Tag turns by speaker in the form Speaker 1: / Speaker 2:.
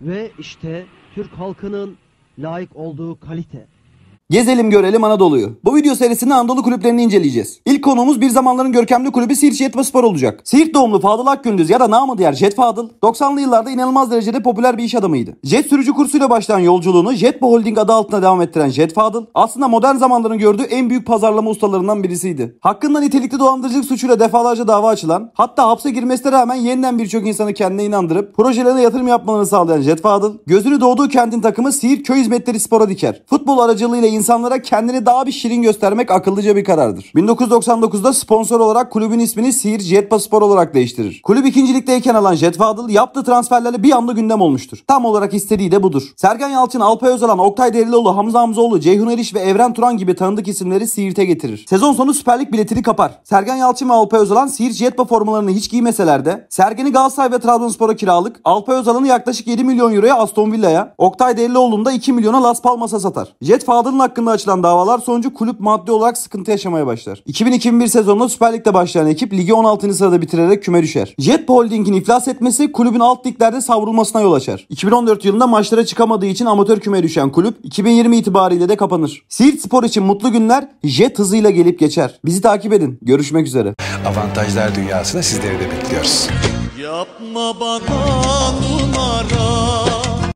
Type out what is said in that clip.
Speaker 1: Ve işte Türk halkının layık olduğu kalite. Gezelim görelim Anadolu'yu. Bu video serisinde Anadolu kulüplerini inceleyeceğiz. İlk konuğumuz bir zamanların görkemli kulübü Siirt Jetma Spor olacak. Siirt doğumlu Fadıl Akgündüz ya da namı diğer Jet Fadıl 90'lı yıllarda inanılmaz derecede popüler bir iş adamıydı. Jet sürücü kursuyla başlayan yolculuğunu Jetbo Holding adı altında devam ettiren Jet Fadıl aslında modern zamanların gördüğü en büyük pazarlama ustalarından birisiydi. Hakkında nitelikli dolandırıcılık suçuyla defalarca dava açılan hatta hapse girmesine rağmen yeniden birçok insanı kendine inandırıp projelerine yatırım yapmalarını sağlayan Jet Fadıl gözünü doğduğu kentin takımı Siirt Köy Hizmetleri Spor'a diker. Futbol aracılığıyla insanlara kendini daha bir şirin göstermek akıllıca bir karardır. 1999'da sponsor olarak kulübün ismini Sihir Jetpa Spor olarak değiştirir. Kulüp ikincilikteyken alan Jet Fadıl yaptığı transferlerle bir anda gündem olmuştur. Tam olarak istediği de budur. Sergen Yalçın, Alpay Özalan, Oktay Derilioğlu, Hamza Hamzoğlu, Ceyhun Eriş ve Evren Turan gibi tanıdık isimleri Siirt'e getirir. Sezon sonu Süper Lig biletini kapar. Sergen Yalçın ve Alpay Özalan Siirt Jetpa formalarını hiç giymeseler de Sergen'i Galatasaray ve Trabzonspor'a kiralık, Alpay Özalan'ı yaklaşık 7 milyon euroya Aston Villa'ya, Oktay Derilioğlu'nu da 2 milyona Las Palmas'a satar. Jet Fadıl'ın hakkında açılan davalar sonucu kulüp maddi olarak sıkıntı yaşamaya başlar. 2000-2001 sezonunda Süper Lig'de başlayan ekip ligi 16. sırada bitirerek küme düşer. Jet Holding'in iflas etmesi kulübün alt liglerde savrulmasına yol açar. 2014 yılında maçlara çıkamadığı için amatör küme düşen kulüp 2020 itibariyle de kapanır. Siirt Spor için mutlu günler jet hızıyla gelip geçer. Bizi takip edin. Görüşmek üzere. Avantajlar dünyasında sizleri de bekliyoruz. Yapma bana numara